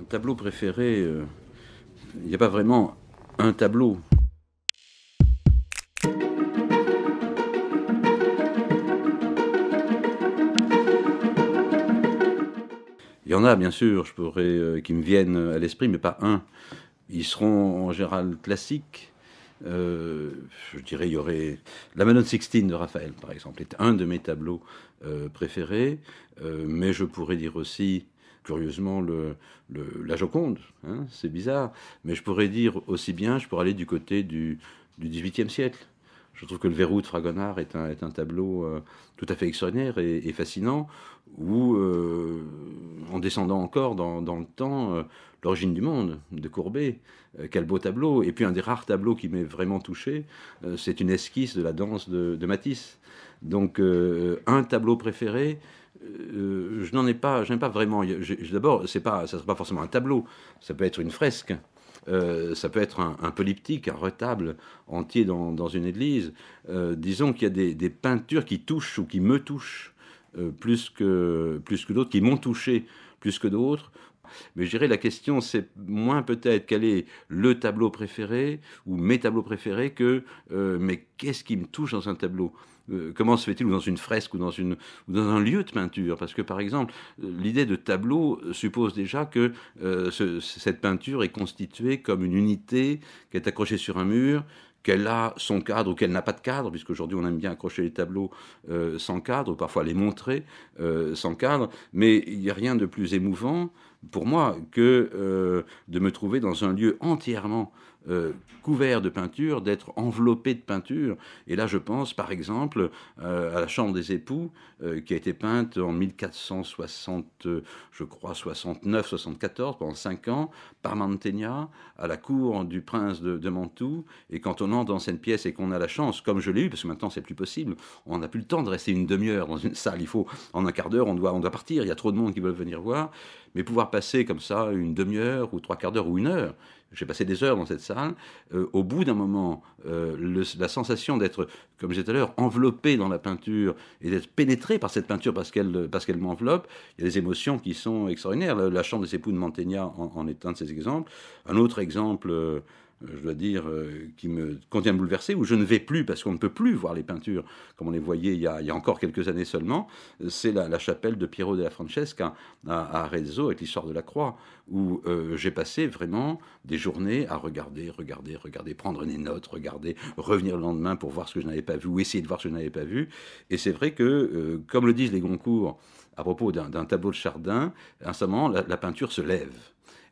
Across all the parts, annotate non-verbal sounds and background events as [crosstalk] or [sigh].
Un tableau préféré, euh, il n'y a pas vraiment un tableau. Il y en a, bien sûr, je pourrais, euh, qui me viennent à l'esprit, mais pas un. Ils seront en général classiques. Euh, je dirais, il y aurait La Manon Sixtine de Raphaël, par exemple, est un de mes tableaux préférés, mais je pourrais dire aussi curieusement la Joconde. Hein, c'est bizarre. Mais je pourrais dire aussi bien, je pourrais aller du côté du, XVIIIe siècle. Je trouve que le verrou de Fragonard est un, tableau euh, tout à fait extraordinaire et, fascinant, ou, euh, en descendant encore dans, le temps, euh, l'origine du monde de Courbet, quel beau tableau. Et puis un des rares tableaux qui m'est vraiment touché, c'est une esquisse de la danse de Matisse. Donc un tableau préféré, euh, je n'en ai pas, je pas vraiment. D'abord, c'est pas, ça ne sera pas forcément un tableau. Ça peut être une fresque. Euh, ça peut être un, un, polyptyque, un retable entier dans, une église. Euh, disons qu'il y a des, peintures qui touchent ou qui me touchent plus que plus que d'autres, qui m'ont touché plus que d'autres. Mais je dirais la question, c'est moins peut-être quel est le tableau préféré ou mes tableaux préférés que mais qu'est-ce qui me touche dans un tableau euh, comment se fait-il, ou dans une fresque, ou dans, un lieu de peinture Parce que, par exemple, l'idée de tableau suppose déjà que euh, cette peinture est constituée comme une unité qui est accrochée sur un mur, qu'elle a son cadre ou qu'elle n'a pas de cadre, puisqu'aujourd'hui on aime bien accrocher les tableaux euh, sans cadre, ou parfois les montrer sans cadre, mais il n'y a rien de plus émouvant pour moi que de me trouver dans un lieu entièrement euh, couvert de peinture, d'être enveloppé de peinture. Et là, je pense par exemple euh, à la chambre des époux, euh, qui a été peinte en 1460, je crois, 69-74, pendant cinq ans, par Mantegna, à la cour du prince de, de Mantoue. Et quand on entre dans cette pièce et qu'on a la chance, comme je l'ai eu, parce que maintenant c'est plus possible, on n'a plus le temps de rester une demi-heure dans une salle. Il faut, en un quart d'heure, on doit, on doit partir, il y a trop de monde qui veulent venir voir. Mais pouvoir passer comme ça une demi-heure ou trois quarts d'heure ou une heure, j'ai passé des heures dans cette salle, euh, au bout d'un moment, euh, la sensation d'être, comme j'ai tout à l'heure, enveloppé dans la peinture et d'être pénétré par cette peinture parce qu'elle, m'enveloppe, il y a des émotions qui sont extraordinaires. La, chambre des époux de Mantegna en, est un de ces exemples. Un autre exemple euh, euh, je dois dire, euh, qui me contient bouleversé, où je ne vais plus parce qu'on ne peut plus voir les peintures comme on les voyait il y a, encore quelques années seulement, euh, c'est la, chapelle de Piero della Francesca à, Arezzo avec l'histoire de la croix, où j'ai passé vraiment des journées à regarder, regarder, regarder, prendre des notes, regarder, revenir le lendemain pour voir ce que je n'avais pas vu ou essayer de voir ce que je n'avais pas vu. Et c'est vrai que, comme le disent les Goncourt à propos d'un tableau de Chardin, à un la peinture se lève.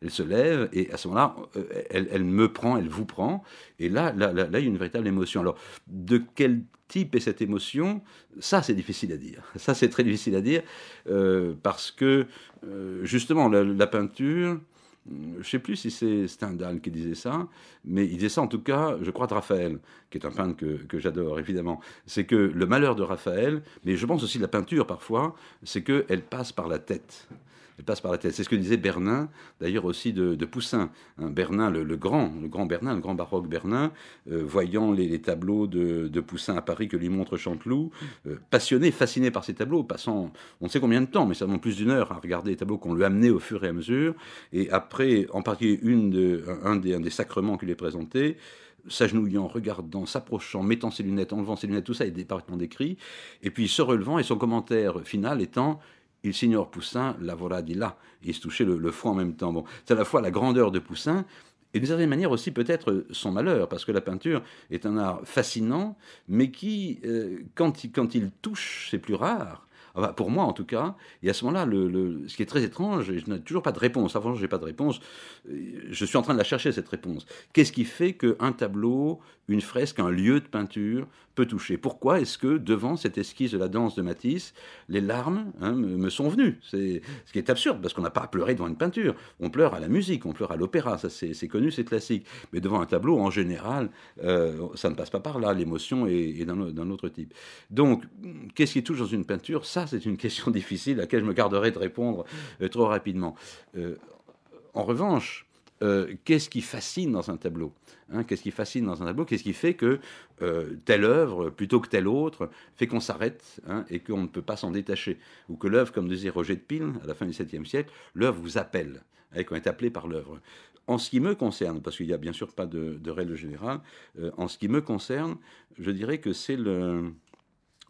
Elle se lève et à ce moment-là, euh, elle, me prend, elle vous prend. Et là, là, là, il y a une véritable émotion. Alors, de quel type est cette émotion Ça, c'est difficile à dire. Ça, c'est très difficile à dire euh, parce que, euh, justement, la, peinture, je ne sais plus si c'est Stendhal qui disait ça, mais il disait ça en tout cas, je crois, de Raphaël, qui est un peintre que, que j'adore évidemment. C'est que le malheur de Raphaël, mais je pense aussi de la peinture parfois, c'est qu'elle passe par la tête elle passe par la tête. C'est ce que disait Bernin, d'ailleurs aussi de, Poussin. Hein, Bernin, le, grand, le grand Bernin, le grand baroque Bernin, euh, voyant les, tableaux de, Poussin à Paris que lui montre Chanteloup, euh, passionné, fasciné par ces tableaux, passant on ne sait combien de temps, mais seulement plus d'une heure à regarder les tableaux qu'on lui amenait au fur et à mesure. Et après, en partie une un, des, sacrements qu'il est présenté, s'agenouillant, regardant, s'approchant, mettant ses lunettes, enlevant ses lunettes, tout ça est parfaitement décrit. Et puis se relevant et son commentaire final étant il signore Poussin voilà di là. Il se touchait le, front en même temps. Bon, c'est à la fois la grandeur de Poussin et d'une certaine manière aussi peut-être son malheur, parce que la peinture est un art fascinant, mais qui, euh, quand, il, quand il touche, c'est plus rare. pour moi en tout cas, et à ce moment-là, ce qui est très étrange, et je n'ai toujours pas de réponse, avant je n'ai pas de réponse, euh, je suis en train de la chercher cette réponse. Qu'est-ce qui fait qu'un tableau, une fresque, un lieu de peinture peut toucher. Pourquoi est-ce que devant cette esquisse de la danse de Matisse, les larmes hein, me, sont venues C'est ce qui est absurde parce qu'on n'a pas à pleurer devant une peinture. On pleure à la musique, on pleure à l'opéra, ça c'est connu, c'est classique. Mais devant un tableau, en général, euh, ça ne passe pas par là. L'émotion est, d'un autre type. Donc, qu'est-ce qui touche dans une peinture Ça, c'est une question [laughs] difficile à laquelle je me garderai de répondre euh, trop rapidement. Euh, en revanche, euh, qu'est-ce qui fascine dans un tableau hein, Qu'est-ce qui fascine dans un tableau Qu'est-ce qui fait que euh, telle œuvre, plutôt que telle autre, fait qu'on s'arrête hein, et qu'on ne peut pas s'en détacher Ou que l'œuvre, comme disait Roger de Pille à la fin du 7e siècle, l'œuvre vous appelle hein, et qu'on est appelé par l'œuvre. En ce qui me concerne, parce qu'il n'y a bien sûr pas de, règle générale, euh, en ce qui me concerne, je dirais que c'est le,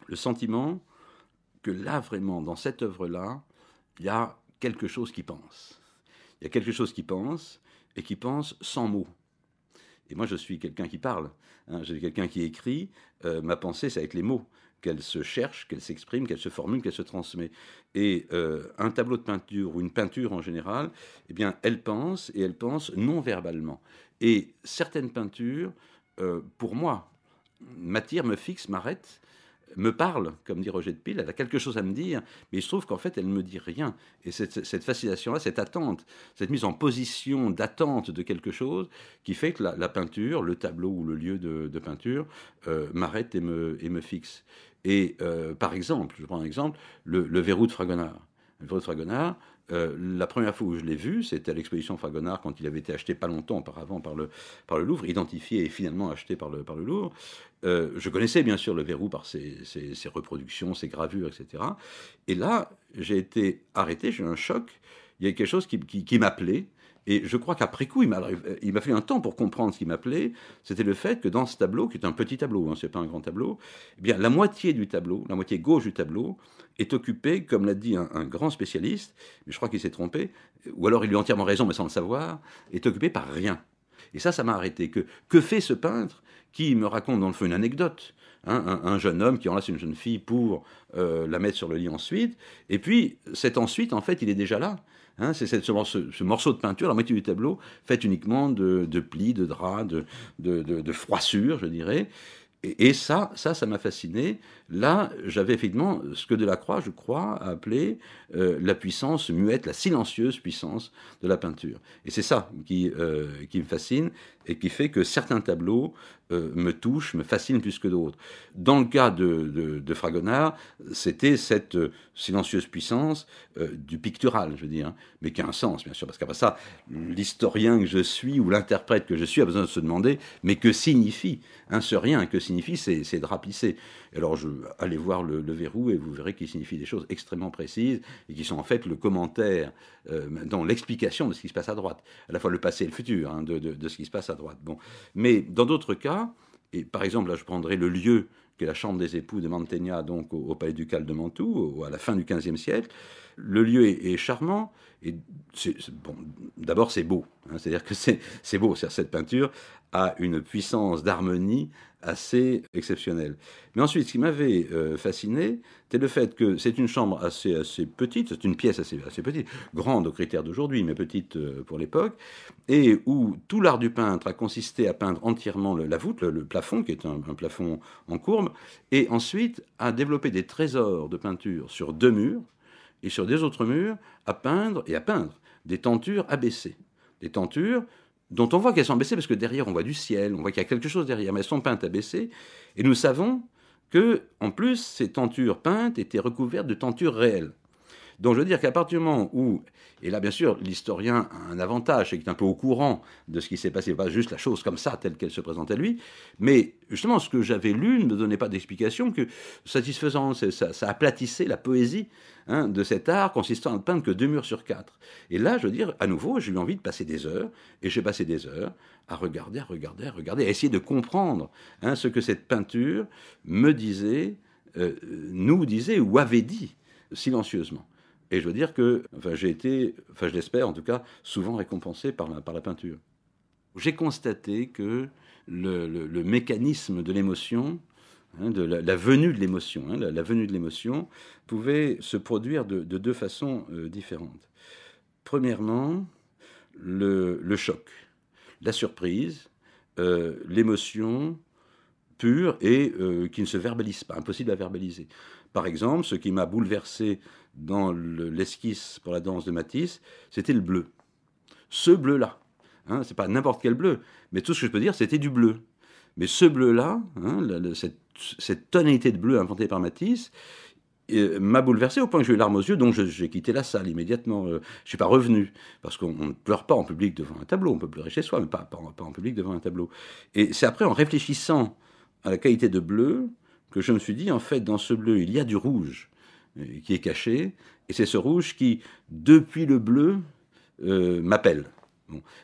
le sentiment que là, vraiment, dans cette œuvre-là, il y a quelque chose qui pense. Il y a quelque chose qui pense, et qui pense sans mots. Et moi, je suis quelqu'un qui parle. Hein, je suis quelqu'un qui écrit. Euh, ma pensée, ça va être les mots qu'elle se cherche, qu'elle s'exprime, qu'elle se formule, qu'elle se transmet. Et euh, un tableau de peinture ou une peinture en général, eh bien, elle pense et elle pense non verbalement. Et certaines peintures, euh, pour moi, m'attirent, me fixent, m'arrêtent me parle, comme dit Roger de Pile, elle a quelque chose à me dire, mais il se trouve qu'en fait, elle ne me dit rien. Et cette, fascination-là, cette attente, cette mise en position d'attente de quelque chose qui fait que la, peinture, le tableau ou le lieu de, peinture euh, m'arrête et me, fixe. Et euh, par exemple, je prends un exemple, le, le verrou de Fragonard. Le verrou de Fragonard, euh, la première fois où je l'ai vu, c'était à l'exposition Fragonard quand il avait été acheté pas longtemps auparavant par le, par le Louvre, identifié et finalement acheté par le, par le Louvre. Euh, je connaissais bien sûr le verrou par ses, reproductions, ses gravures, etc. Et là, j'ai été arrêté, j'ai eu un choc. Il y a quelque chose qui m'appelait. Et je crois qu'après coup, il m'a fallu un temps pour comprendre ce qui m'appelait. C'était le fait que dans ce tableau, qui est un petit tableau, hein, n'est pas un grand tableau, eh bien la moitié du tableau, la moitié gauche du tableau, est occupée, comme l'a dit un, grand spécialiste, mais je crois qu'il s'est trompé, ou alors il lui a entièrement raison, mais sans le savoir, est occupée par rien. Et ça, ça m'a arrêté. Que, fait ce peintre qui me raconte dans le feu une anecdote hein, un, jeune homme qui enlace une jeune fille pour euh, la mettre sur le lit ensuite. Et puis, cet ensuite, en fait, il est déjà là. Hein, c'est ce, ce, morceau de peinture, la moitié du tableau, fait uniquement de, plis, de draps, de, froissures, je dirais. Et, ça, ça, ça m'a fasciné. Là, j'avais effectivement ce que Delacroix, je crois, a appelé euh, la puissance muette, la silencieuse puissance de la peinture. Et c'est ça qui, euh, qui me fascine et qui fait que certains tableaux euh, me touche, me fascine plus que d'autres. Dans le cas de, de, Fragonard, c'était cette euh, silencieuse puissance euh, du pictural, je veux dire, hein, mais qui a un sens, bien sûr, parce qu'après ça, l'historien que je suis ou l'interprète que je suis a besoin de se demander, mais que signifie un hein, ce rien Que signifie ces drapissés Alors, je, allez voir le, verrou et vous verrez qu'il signifie des choses extrêmement précises et qui sont en fait le commentaire, dans l'explication de ce qui se passe à droite, à la fois le passé et le futur hein, de, de ce qui se passe à droite. Bon, mais dans d'autres cas, et par exemple, là je prendrai le lieu qui est la chambre des époux de Mantegna, donc au, palais ducal de Mantoue, à la fin du 15e siècle. Le lieu est charmant, et bon, d'abord, c'est beau. Hein, c'est-à-dire que c'est beau. Cette peinture a une puissance d'harmonie assez exceptionnelle. Mais ensuite, ce qui m'avait euh, fasciné, c'est le fait que c'est une chambre assez, assez petite, c'est une pièce assez, petite, grande au critère d'aujourd'hui, mais petite euh, pour l'époque, et où tout l'art du peintre a consisté à peindre entièrement la voûte, le, plafond, qui est un, plafond en courbe, et ensuite à développer des trésors de peinture sur deux murs, et sur des autres murs à peindre et à peindre des tentures abaissées. Des tentures dont on voit qu'elles sont abaissées parce que derrière on voit du ciel, on voit qu'il y a quelque chose derrière, mais elles sont peintes abaissées. Et nous savons que, en plus, ces tentures peintes étaient recouvertes de tentures réelles. Donc je veux dire qu'à partir du moment où, et là bien sûr l'historien a un avantage, c'est qu'il est un peu au courant de ce qui s'est passé, pas juste la chose comme ça telle qu'elle se présente à lui, mais justement ce que j'avais lu ne me donnait pas d'explication que satisfaisant, ça, ça, aplatissait la poésie hein, de cet art consistant à ne peindre que deux murs sur quatre. Et là je veux dire, à nouveau, j'ai eu envie de passer des heures, et j'ai passé des heures à regarder, à regarder, à regarder, à essayer de comprendre hein, ce que cette peinture me disait, euh, euh, nous disait ou avait dit silencieusement. Et je veux dire que enfin, j'ai été, enfin je l'espère en tout cas, souvent récompensé par la, par la peinture. J'ai constaté que le, le, mécanisme de l'émotion, hein, de la, venue de l'émotion, hein, la, venue de l'émotion, pouvait se produire de, de deux façons euh, différentes. Premièrement, le, le, choc, la surprise, euh, l'émotion pure et euh, qui ne se verbalise pas, impossible à verbaliser. Par exemple, ce qui m'a bouleversé dans l'esquisse pour la danse de Matisse, c'était le bleu. Ce bleu-là. Hein, c'est pas n'importe quel bleu, mais tout ce que je peux dire, c'était du bleu. Mais ce bleu-là, hein, cette, tonalité de bleu inventée par Matisse, euh, m'a bouleversé au point que j'ai eu l'arme aux yeux, donc j'ai quitté la salle immédiatement. Je euh, je suis pas revenu, parce qu'on ne pleure pas en public devant un tableau, on peut pleurer chez soi, mais pas en public devant un tableau. Et c'est après, en réfléchissant à la qualité de bleu, que je me suis dit, en fait, dans ce bleu, il y a du rouge qui est caché, et c'est ce rouge qui, depuis le bleu, euh, m'appelle.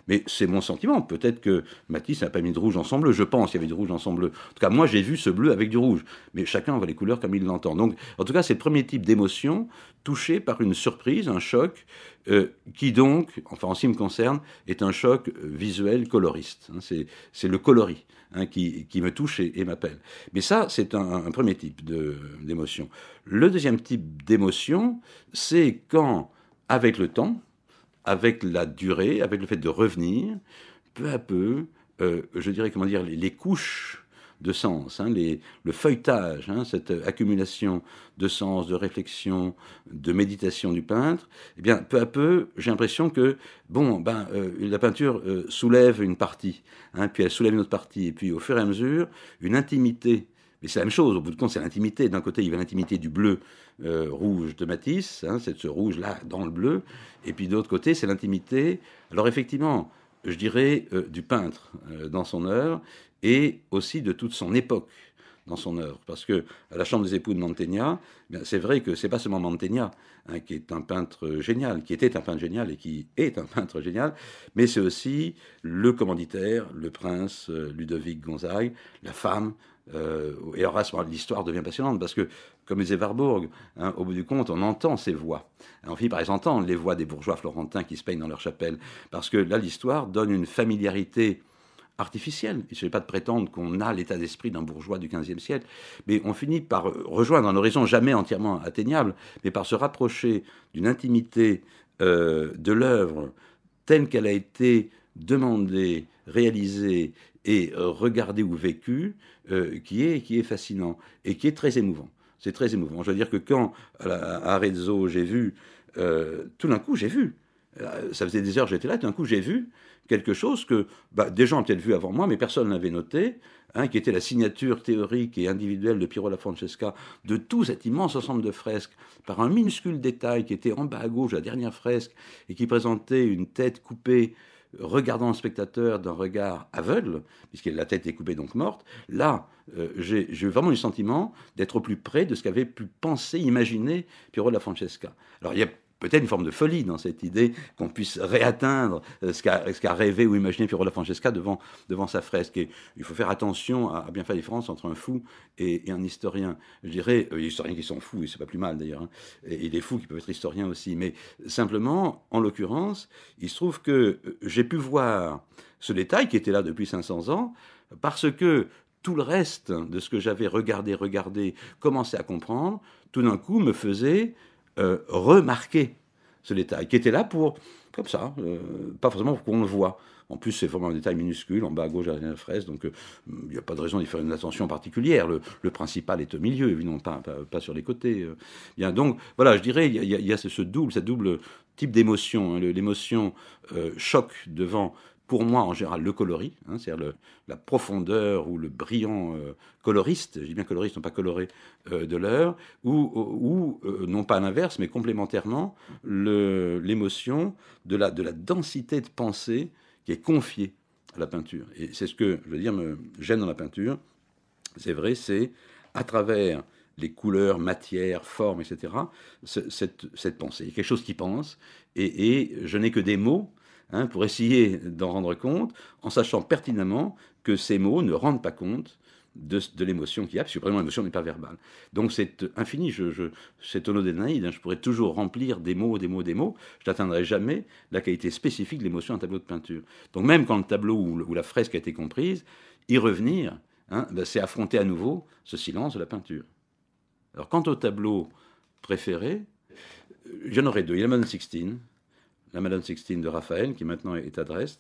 Mais c'est mon sentiment. Peut-être que Matisse n'a pas mis de rouge ensemble. Je pense qu'il y avait du rouge ensemble. En tout cas, moi, j'ai vu ce bleu avec du rouge. Mais chacun voit les couleurs comme il l'entend. Donc, en tout cas, c'est le premier type d'émotion touché par une surprise, un choc, euh, qui donc, enfin, en ce qui me concerne, est un choc euh, visuel coloriste. Hein. c'est le coloris hein, qui, me touche et, m'appelle. Mais ça, c'est un, premier type d'émotion. le deuxième type d'émotion, c'est quand, avec le temps, avec la durée, avec le fait de revenir, peu à peu, euh, je dirais, comment dire, les, couches de sens, hein, le feuilletage, hein, cette accumulation de sens, de réflexion, de méditation du peintre, eh bien, peu à peu, j'ai l'impression que, bon, ben, euh, la peinture euh, soulève une partie, hein, puis elle soulève une autre partie, et puis au fur et à mesure, une intimité mais c'est la même chose, au bout de compte, c'est l'intimité. D'un côté, il y a l'intimité du bleu euh, rouge de Matisse, hein, c'est ce rouge-là dans le bleu, et puis d'autre côté, c'est l'intimité, alors effectivement, je dirais, euh, du peintre euh, dans son œuvre, et aussi de toute son époque dans son œuvre. Parce que à la chambre des époux de Mantegna, eh c'est vrai que c'est pas seulement Mantegna hein, qui est un peintre génial, qui était un peintre génial et qui est un peintre génial, mais c'est aussi le commanditaire, le prince Ludovic Gonzague, la femme. et alors l'histoire devient passionnante parce que comme les Warburg. Hein, au bout du compte, on entend ces voix. On finit par les entendre, les voix des bourgeois florentins qui se peignent dans leur chapelle. Parce que là, l'histoire donne une familiarité artificielle. Il ne s'agit pas de prétendre qu'on a l'état d'esprit d'un bourgeois du XVe siècle, mais on finit par rejoindre un horizon jamais entièrement atteignable, mais par se rapprocher d'une intimité euh, de l'œuvre telle qu'elle a été demandée, réalisée et euh, regardée ou vécue, euh, qui, est, qui est fascinant et qui est très émouvant. C'est très émouvant. Je veux dire que quand à Arezzo, j'ai vu, euh, tout d'un coup, j'ai vu. Euh, ça faisait des heures j'étais là, tout d'un coup, j'ai vu quelque chose que bah, des gens ont peut-être vu avant moi, mais personne n'avait noté, hein, qui était la signature théorique et individuelle de Piero La Francesca de tout cet immense ensemble de fresques, par un minuscule détail qui était en bas à gauche, la dernière fresque, et qui présentait une tête coupée regardant le spectateur d'un regard aveugle, puisque la tête est coupée donc morte, là, euh, j'ai j'ai eu le sentiment d'être au plus près de ce qu'avait pu penser, imaginer Piero la Francesca. Alors il y a peut-être une forme de folie dans cette idée qu'on puisse réatteindre euh, ce qu'a rêvé ou imaginé Piero La Francesca devant, sa fresque. Et il faut faire attention à, bien faire la différence entre un fou et, un historien. Je dirais, il euh, historiens qui sont fous, et c'est pas plus mal d'ailleurs, hein, et, des fous qui peuvent être historiens aussi. Mais simplement, en l'occurrence, il se trouve que euh, j'ai pu voir ce détail qui était là depuis 500 ans, parce que tout le reste de ce que j'avais regardé, regardé, commencé à comprendre, tout d'un coup me faisait euh, remarquer ce détail, qui était là pour, comme ça, euh, pas forcément pour qu'on le voit. En plus, c'est vraiment un détail minuscule, en bas à gauche, à la fraise, donc euh, il n'y a pas de raison d'y faire une attention particulière. Le, principal est au milieu, évidemment, pas, pas, sur les côtés. Bien, donc, voilà, je dirais, il y a, ce, double, double type d'émotion, hein, l'émotion choc devant pour moi en général le coloris, hein, c'est-à-dire la profondeur ou le brillant euh, coloriste, je dis bien coloriste, non pas coloré, euh, de l'heure, ou, euh, non pas à l'inverse, mais complémentairement, l'émotion de la, de la densité de pensée qui est confiée à la peinture. Et c'est ce que, je veux dire, me gêne dans la peinture, c'est vrai, c'est à travers les couleurs, matières, formes, etc., cette, pensée. quelque chose qui pense, et je n'ai que des mots, Hein, pour essayer d'en rendre compte, en sachant pertinemment que ces mots ne rendent pas compte de, l'émotion qu'il y a, parce vraiment l'émotion n'est pas verbale. Donc c'est infini, je, je c'est onodénaïde, hein, je pourrais toujours remplir des mots, des mots, des mots, je n'atteindrai jamais la qualité spécifique de l'émotion d'un tableau de peinture. Donc même quand le tableau ou, la fresque a été comprise, y revenir, hein, ben, c'est affronter à nouveau ce silence de la peinture. Alors quant au tableau préféré, j'en euh, aurais deux, il y a Yaman 16 la Madame Sixtine de Raphaël, qui maintenant est à Dresde,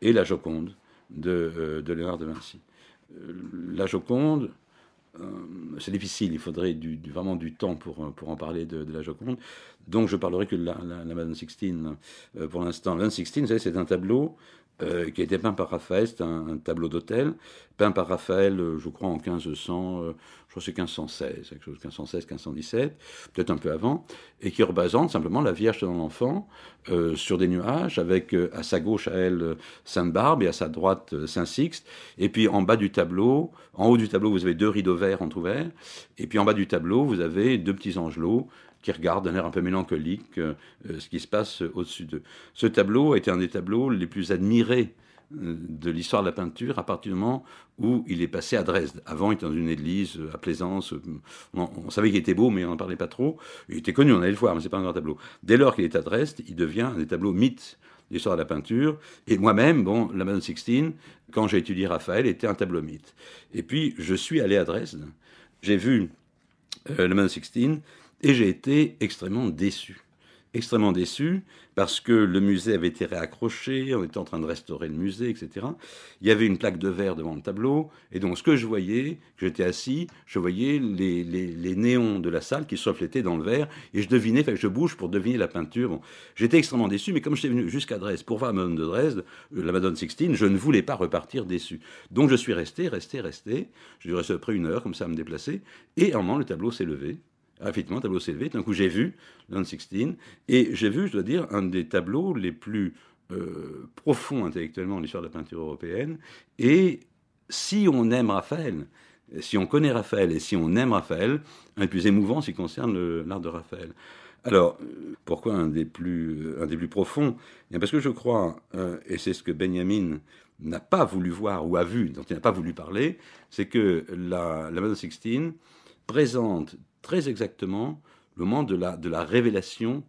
et la Joconde de, euh, Léonard de Vinci. Euh, la Joconde, euh, c'est difficile, il faudrait du, vraiment du temps pour, pour en parler de, la Joconde. Donc je parlerai que de la, Madame Sixtine pour l'instant. La Madame Sixtine, c'est un tableau qui a été peint par Raphaël, c'est un, tableau d'hôtel, par Raphaël, euh, je crois, en euh, je 1516, quelque chose, 1516, 1517, peut-être un peu avant, et qui représente simplement la Vierge dans l'enfant euh, sur des nuages, avec à sa gauche à elle Sainte Barbe et à sa droite Saint Sixte, et puis en bas du tableau, en haut du tableau, vous avez deux rideaux verts entrouverts, et puis en bas du tableau, vous avez deux petits angelots qui regardent d'un air un peu mélancolique ce qui se passe au-dessus d'eux. Ce tableau a été un des tableaux les plus admirés de l'histoire de la peinture à partir du moment où il est passé à Dresde. Avant, il était dans une église euh, à Plaisance. Euh, on, savait qu'il était beau, mais on n'en parlait pas trop. Il était connu, on allait le voir, mais c'est pas un grand tableau. Dès lors qu'il est à Dresde, il devient un des tableaux mythes de l'histoire de la peinture. Et moi-même, bon, la Madone Sixtine, quand j'ai étudié Raphaël, était un tableau mythe. Et puis, je suis allé à Dresde, j'ai vu euh, la Madone Sixtine, et j'ai été extrêmement déçu extrêmement déçu parce que le musée avait été réaccroché, on était en train de restaurer le musée, etc. Il y avait une plaque de verre devant le tableau, et donc ce que je voyais, j'étais assis, je voyais les, néons de la salle qui se reflétaient dans le verre, et je devinais, enfin je bouge pour deviner la peinture. j'étais extrêmement déçu, mais comme j'étais venu jusqu'à Dresde pour voir Madame de Dresde, euh, la Madame Sixtine, je ne voulais pas repartir déçu. Donc je suis resté, resté, resté. Je suis à près une heure comme ça à me déplacer, et à un moment le tableau s'est levé. Ah, effectivement, tableau s'est levé. coup, j'ai vu de 16 et j'ai vu, je dois dire, un des tableaux les plus euh, profonds intellectuellement en l'histoire de la peinture européenne. Et si on aime Raphaël, si on connaît Raphaël et si on aime Raphaël, un plus émouvant s'il concerne l'art de Raphaël. Alors, pourquoi un des plus, un des plus profonds eh Parce que je crois, euh, et c'est ce que Benjamin n'a pas voulu voir ou a vu, dont il n'a pas voulu parler, c'est que la, la 16 Sixtine présente très exactement le moment de la, de la révélation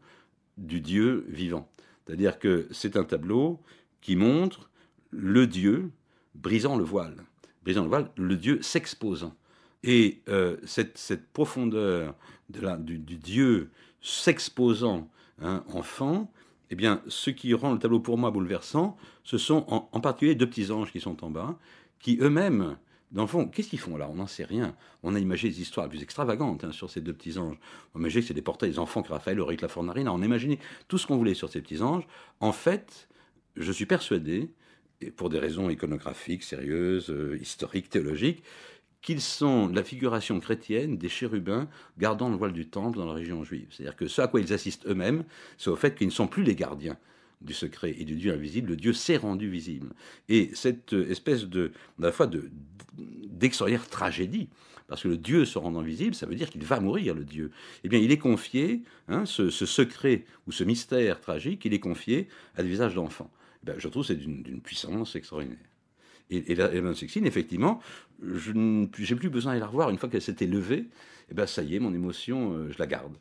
du Dieu vivant. C'est-à-dire que c'est un tableau qui montre le Dieu brisant le voile, brisant le voile, le Dieu s'exposant. Et euh, cette, profondeur de la, du, Dieu s'exposant hein, enfant, eh bien, ce qui rend le tableau pour moi bouleversant, ce sont en particulier deux petits anges qui sont en bas, qui eux-mêmes dans le fond, qu'est-ce qu'ils font là On n'en sait rien. On a imaginé des histoires plus extravagantes hein, sur ces deux petits anges. On a que c'est des portraits des enfants que Raphaël aurait la fornarine. On a imaginé tout ce qu'on voulait sur ces petits anges. En fait, je suis persuadé, et pour des raisons iconographiques, sérieuses, euh, historiques, théologiques, qu'ils sont la figuration chrétienne des chérubins gardant le voile du temple dans la région juive. C'est-à-dire que ce à quoi ils assistent eux-mêmes, c'est au fait qu'ils ne sont plus les gardiens du secret et du Dieu invisible, le Dieu s'est rendu visible. Et cette espèce de, la fois de, d'extraordinaire tragédie, parce que le Dieu se rendant visible, ça veut dire qu'il va mourir, le Dieu. Eh bien, il est confié, hein, ce, secret ou ce mystère tragique, il est confié à des visages d'enfants. Eh je trouve c'est d'une, puissance extraordinaire. Et, et la Madame sexine, effectivement, je n'ai plus besoin de la revoir. Une fois qu'elle s'était levée, eh bien, ça y est, mon émotion, euh, je la garde.